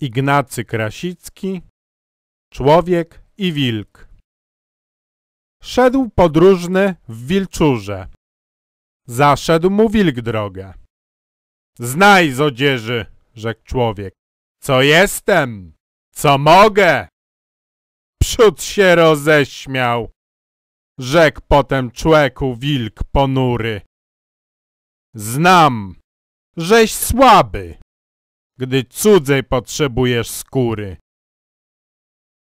Ignacy Krasicki Człowiek i wilk Szedł podróżny w wilczurze. Zaszedł mu wilk drogę. Znaj z odzieży, rzekł człowiek. Co jestem? Co mogę? Przód się roześmiał. Rzekł potem człeku wilk ponury. Znam, żeś słaby gdy cudzej potrzebujesz skóry.